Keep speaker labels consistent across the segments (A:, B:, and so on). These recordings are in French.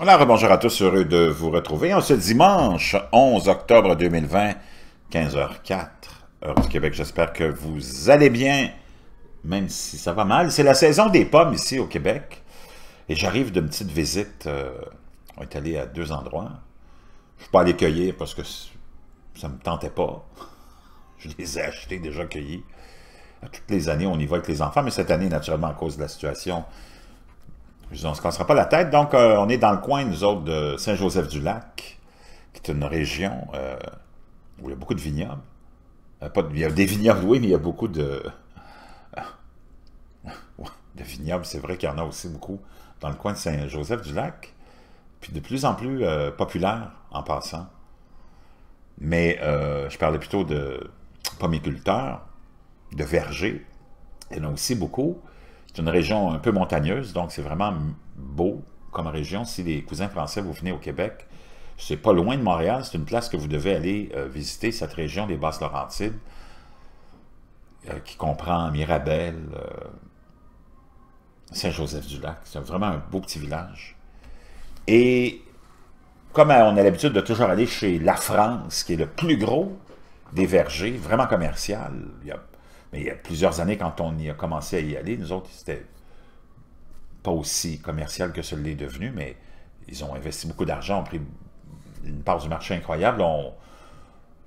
A: Alors, bonjour à tous, heureux de vous retrouver. En ce dimanche 11 octobre 2020, 15h04, heure du Québec. J'espère que vous allez bien, même si ça va mal. C'est la saison des pommes ici au Québec. Et j'arrive d'une petite visite. Euh, on est allé à deux endroits. Je ne suis pas allé cueillir parce que ça ne me tentait pas. Je les ai achetés déjà cueillis. À toutes les années, on y va avec les enfants, mais cette année, naturellement, à cause de la situation, on ne se cassera pas la tête. Donc, euh, on est dans le coin, nous autres, de Saint-Joseph-du-Lac, qui est une région euh, où il y a beaucoup de vignobles. Euh, pas de, il y a des vignobles, oui, mais il y a beaucoup de... de vignobles, c'est vrai qu'il y en a aussi beaucoup dans le coin de Saint-Joseph-du-Lac. Puis de plus en plus populaire, en passant. Mais je parlais plutôt de pommiculteurs, de vergers. Il y en a aussi beaucoup. C'est une région un peu montagneuse, donc c'est vraiment beau comme région. Si les cousins français, vous venez au Québec, c'est pas loin de Montréal, c'est une place que vous devez aller euh, visiter, cette région des Basses-Laurentides, euh, qui comprend Mirabel, euh, Saint-Joseph-du-Lac. C'est vraiment un beau petit village. Et comme on a l'habitude de toujours aller chez La France, qui est le plus gros des vergers, vraiment commercial, il y a mais il y a plusieurs années, quand on y a commencé à y aller, nous autres, c'était pas aussi commercial que ce l'est devenu, mais ils ont investi beaucoup d'argent, ont pris une part du marché incroyable, ont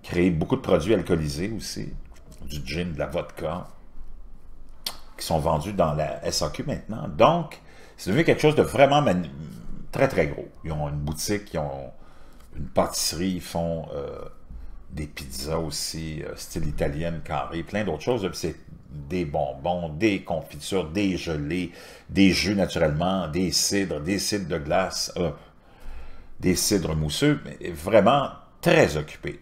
A: créé beaucoup de produits alcoolisés aussi, du gin, de la vodka, qui sont vendus dans la SAQ maintenant. Donc, c'est devenu quelque chose de vraiment très, très gros. Ils ont une boutique, ils ont une pâtisserie, ils font... Euh, des pizzas aussi, euh, style italienne, carré, plein d'autres choses. C'est des bonbons, des confitures, des gelées, des jus naturellement, des cidres, des cidres de glace, euh, des cidres mousseux. Mais Vraiment très occupé.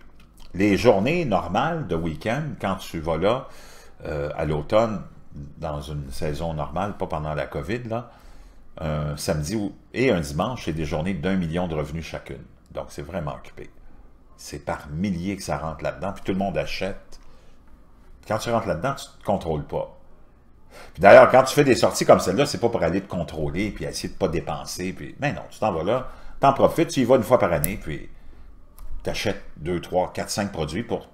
A: Les journées normales de week-end, quand tu vas là, euh, à l'automne, dans une saison normale, pas pendant la COVID, là, un samedi et un dimanche, c'est des journées d'un million de revenus chacune. Donc, c'est vraiment occupé c'est par milliers que ça rentre là-dedans, puis tout le monde achète. Quand tu rentres là-dedans, tu ne te contrôles pas. D'ailleurs, quand tu fais des sorties comme celle-là, c'est pas pour aller te contrôler, puis essayer de pas dépenser, puis... Mais non, tu t'en vas là, t'en profites, tu y vas une fois par année, puis tu achètes 2, 3, 4, 5 produits pour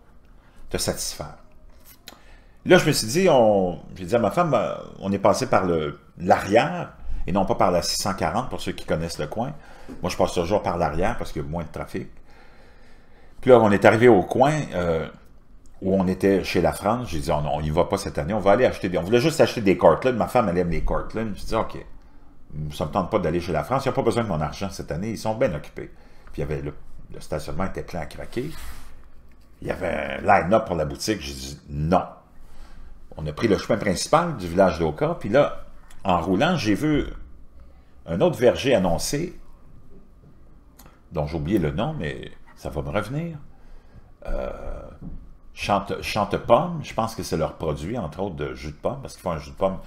A: te satisfaire. Là, je me suis dit, on... j'ai dit à ma femme, ben, on est passé par l'arrière, et non pas par la 640, pour ceux qui connaissent le coin. Moi, je passe toujours par l'arrière, parce qu'il y a moins de trafic. Puis là, on est arrivé au coin euh, où on était chez la France. J'ai dit, oh on n'y va pas cette année, on va aller acheter des... On voulait juste acheter des Cortland. Ma femme, elle aime les Cortland. J'ai dit, OK, ça ne me tente pas d'aller chez la France. Il n'y a pas besoin de mon argent cette année. Ils sont bien occupés. Puis il y avait le, le stationnement était plein à craquer. Il y avait un line-up pour la boutique. J'ai dit, non. On a pris le chemin principal du village d'Oka. Puis là, en roulant, j'ai vu un autre verger annoncé, dont j'ai oublié le nom, mais ça va me revenir. Euh, chante, pomme, je pense que c'est leur produit, entre autres, de jus de pomme, parce qu'ils font un jus de pomme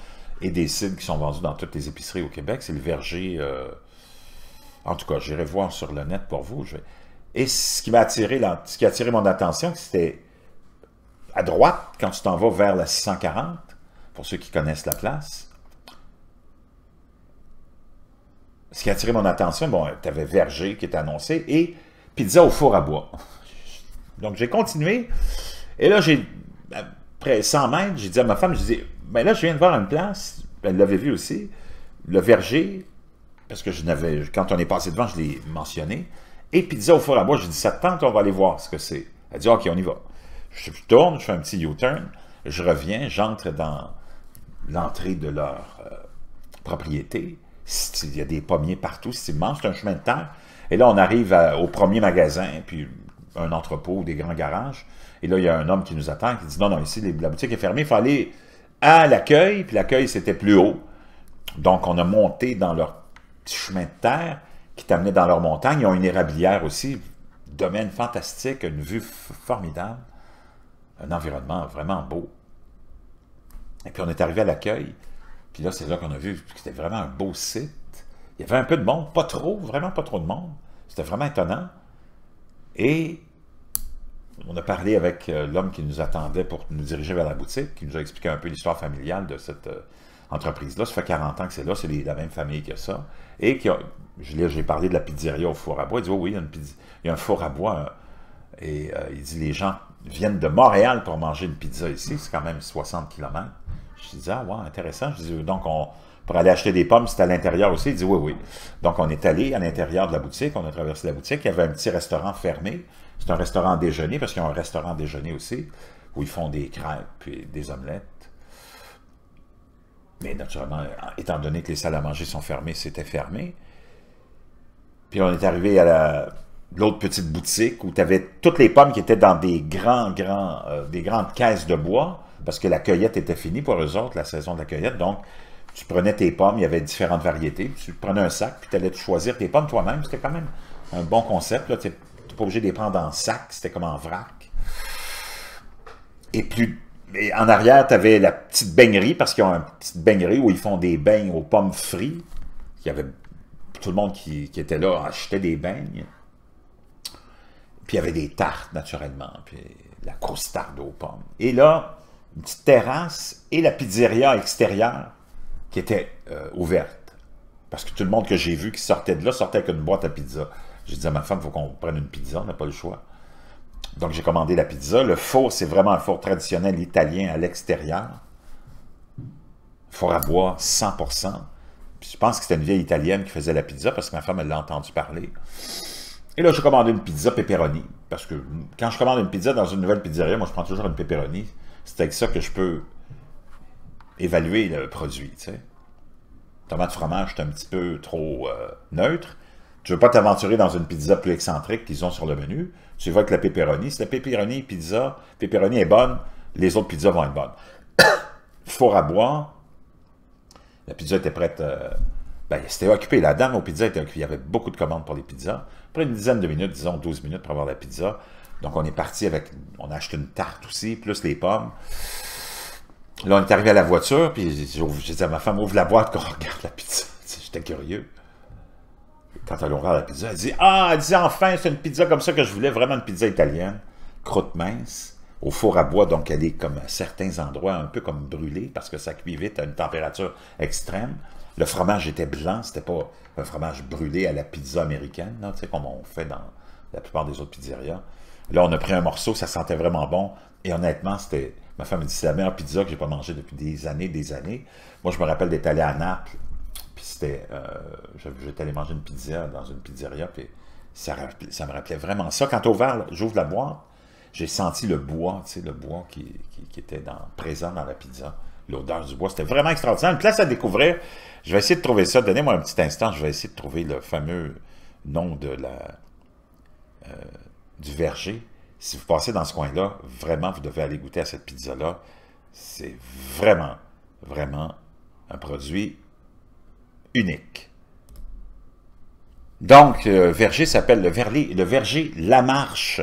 A: et des cidres qui sont vendus dans toutes les épiceries au Québec. C'est le verger. Euh, en tout cas, j'irai voir sur le net pour vous. Et ce qui m'a attiré, ce qui a attiré mon attention, c'était à droite, quand tu t'en vas vers la 640, pour ceux qui connaissent la place. Ce qui a attiré mon attention, bon, tu avais Verger qui est annoncé et pizza au four à bois. Donc, j'ai continué. Et là, j'ai, après 100 mètres, j'ai dit à ma femme, je dis, ben là, je viens de voir une place, elle l'avait vu aussi, le verger, parce que je n'avais, quand on est passé devant, je l'ai mentionné, et pizza au four à bois, j'ai dit, ça te tente, on va aller voir ce que c'est. Elle dit, OK, on y va. Je tourne, je fais un petit U-turn, je reviens, j'entre dans l'entrée de leur euh, propriété. Il y a des pommiers partout, c'est immense, c'est un chemin de terre. Et là, on arrive au premier magasin, puis un entrepôt, des grands garages. Et là, il y a un homme qui nous attend, qui dit, non, non, ici, la boutique est fermée, il faut aller à l'accueil, puis l'accueil, c'était plus haut. Donc, on a monté dans leur petit chemin de terre qui t'amenait dans leur montagne. Ils ont une érablière aussi, domaine fantastique, une vue formidable, un environnement vraiment beau. Et puis, on est arrivé à l'accueil, puis là, c'est là qu'on a vu que c'était vraiment un beau site. Il y avait un peu de monde, pas trop, vraiment pas trop de monde. C'était vraiment étonnant. Et on a parlé avec euh, l'homme qui nous attendait pour nous diriger vers la boutique, qui nous a expliqué un peu l'histoire familiale de cette euh, entreprise-là. Ça fait 40 ans que c'est là, c'est la même famille que ça. Et qui j'ai parlé de la pizzeria au four à bois. Il dit, oui, il y a, un four à bois. Euh, et il dit, les gens viennent de Montréal pour manger une pizza ici. C'est quand même 60 km. Je dis, ah ouais, intéressant. Je dis, donc on, pour aller acheter des pommes, c'était à l'intérieur aussi. Il dit oui, oui. Donc, on est allé à l'intérieur de la boutique, on a traversé la boutique. Il y avait un petit restaurant fermé. C'est un restaurant déjeuner, parce qu'ils ont un restaurant déjeuner aussi, où ils font des crêpes et des omelettes. Mais naturellement, étant donné que les salles à manger sont fermées, c'était fermé. Puis on est arrivé à la, l'autre petite boutique où tu avais toutes les pommes qui étaient dans des grands, grands, euh, des grandes caisses de bois, parce que la cueillette était finie pour eux autres, la saison de la cueillette. Donc, tu prenais tes pommes, il y avait différentes variétés, tu prenais un sac, puis tu allais choisir tes pommes toi-même. C'était quand même un bon concept. Tu n'es pas obligé de les prendre en sac, c'était comme en vrac. Et puis, en arrière, tu avais la petite baignerie, parce qu'ils ont une petite baignerie où ils font des beignes aux pommes frites. Il y avait tout le monde qui, était là achetait des beignes. Puis il y avait des tartes, naturellement, puis la croustarde aux pommes. Et là, une petite terrasse et la pizzeria extérieure qui était euh, ouverte. Parce que tout le monde que j'ai vu qui sortait de là sortait avec une boîte à pizza. J'ai dit à ma femme, il faut qu'on prenne une pizza, on n'a pas le choix. Donc j'ai commandé la pizza. Le four, c'est vraiment un four traditionnel italien à l'extérieur. Four à bois, 100%. je pense que c'était une vieille italienne qui faisait la pizza parce que ma femme, elle l'a entendu parler. Et là, j'ai commandé une pizza pepperoni. Parce que quand je commande une pizza dans une nouvelle pizzeria, moi, je prends toujours une pepperoni. C'est avec ça que je peux évaluer le produit. tu sais. Tomate fromage, est un petit peu trop euh, neutre. Tu ne veux pas t'aventurer dans une pizza plus excentrique qu'ils ont sur le menu. Tu vas avec la pepperoni. Si la pepperoni pizza, pepperoni est bonne, les autres pizzas vont être bonnes. Four à boire. La pizza était prête. Euh, ben, elle c'était occupé. La dame aux pizzas était occupée. Il y avait beaucoup de commandes pour les pizzas. Après une dizaine de minutes, disons 12 minutes pour avoir la pizza. Donc, on est parti avec. On a acheté une tarte aussi, plus les pommes. Là, on est arrivé à la voiture, puis j'ai dit à ma femme, ouvre la boîte qu'on regarde la pizza. J'étais curieux. Quand elle ouvre la pizza, elle dit Ah, elle dit enfin, c'est une pizza comme ça que je voulais, vraiment une pizza italienne, croûte mince, au four à bois, donc elle est comme à certains endroits un peu comme brûlée parce que ça cuit vite à une température extrême. Le fromage était blanc, c'était pas un fromage brûlé à la pizza américaine, comme on fait dans la plupart des autres pizzerias. Là, on a pris un morceau, ça sentait vraiment bon, et honnêtement, c'était Ma femme me dit, c'est la meilleure pizza que j'ai pas mangée depuis des années, des années. Moi, je me rappelle d'être allé à Naples, puis c'était, euh, j'étais allé manger une pizza dans une pizzeria, puis ça, me rappelait vraiment ça. Quand j'ouvre la boîte, j'ai senti le bois, tu sais, le bois qui, était dans, présent dans la pizza, l'odeur du bois. C'était vraiment extraordinaire. Une place à découvrir. Je vais essayer de trouver ça. Donnez-moi un petit instant, je vais essayer de trouver le fameux nom de la, euh, du verger. Si vous passez dans ce coin-là, vraiment, vous devez aller goûter à cette pizza-là. C'est vraiment, vraiment un produit unique. Donc, euh, Verger s'appelle le, le Verger La Marche,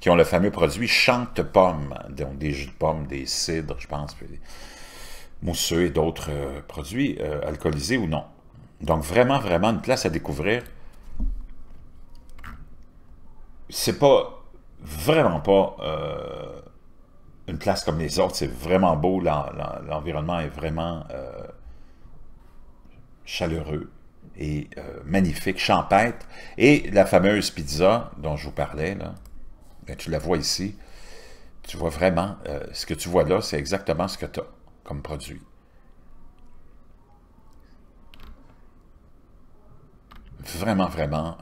A: qui ont le fameux produit Chante-Pomme, donc des jus de pommes, des cidres, je pense, puis des mousseux et d'autres euh, produits euh, alcoolisés ou non. Donc, vraiment, vraiment, une place à découvrir. C'est pas vraiment pas euh, une place comme les autres. C'est vraiment beau. L'environnement est vraiment euh, chaleureux et euh, magnifique, champêtre. Et la fameuse pizza dont je vous parlais, là, ben, tu la vois ici. Tu vois vraiment, ce que tu vois là, c'est exactement ce que tu as comme produit. Vraiment, vraiment,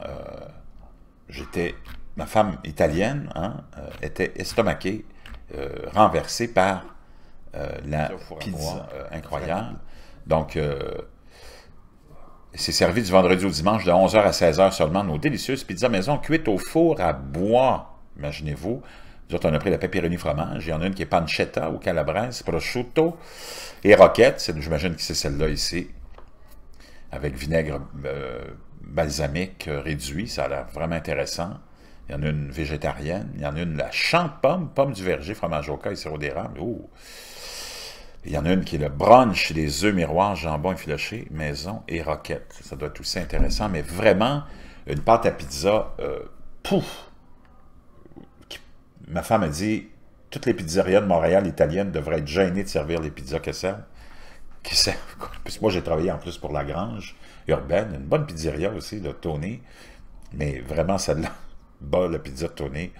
A: j'étais ma femme italienne hein, euh, était estomaquée, euh, renversée par euh, la pizza, incroyable. Donc, c'est servi du vendredi au dimanche de 11h à 16h seulement. Nos délicieuses pizzas maison cuites au four à bois, imaginez-vous. Nous autres, on a pris la pepperoni fromage. Il y en a une qui est pancetta ou calabrese, prosciutto et roquette. J'imagine que c'est celle-là ici. Avec vinaigre balsamique réduit. Ça a l'air vraiment intéressant. Il y en a une végétarienne. Il y en a une la champ-pomme, pomme du verger, fromage au cas et sirop d'érable. Oh. Il y en a une qui est le brunch les œufs miroirs, jambon effiloché, maison et roquette. Ça doit être aussi intéressant, mais vraiment, une pâte à pizza, euh, pouf! Ma femme a dit, toutes les pizzerias de Montréal italiennes devraient être gênées de servir les pizzas qu'elles servent. Qui servent. moi, j'ai travaillé en plus pour La Grange urbaine, une bonne pizzeria aussi, de Tony, mais vraiment celle-là bol la pizza tournée.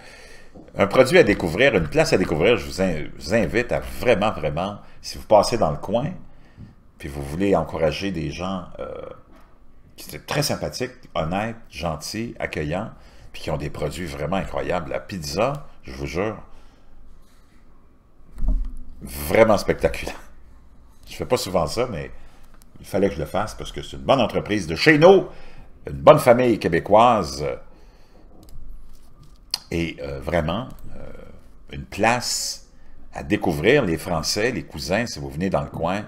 A: Un produit à découvrir, une place à découvrir. Je vous, invite à vraiment, vraiment, si vous passez dans le coin, puis vous voulez encourager des gens euh, qui sont très sympathiques, honnêtes, gentils, accueillants, puis qui ont des produits vraiment incroyables. La pizza, je vous jure, vraiment spectaculaire. Je fais pas souvent ça, mais il fallait que je le fasse parce que c'est une bonne entreprise de chez nous, une bonne famille québécoise. Et euh, vraiment, euh, une place à découvrir, les Français, les cousins, si vous venez dans le coin,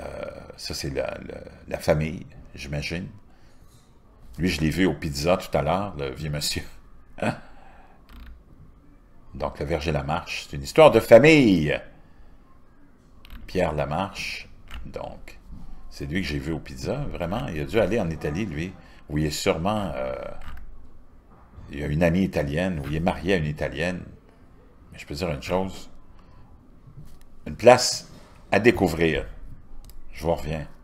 A: euh, ça c'est la, famille, j'imagine. Lui, je l'ai vu au pizza tout à l'heure, le vieux monsieur. Hein? Donc, le Verger Lamarche, c'est une histoire de famille. Pierre Lamarche, donc, c'est lui que j'ai vu au pizza, vraiment. Il a dû aller en Italie, lui, où il est sûrement il a une amie italienne, ou il est marié à une italienne. Mais je peux dire une chose, une place à découvrir. Je vous reviens.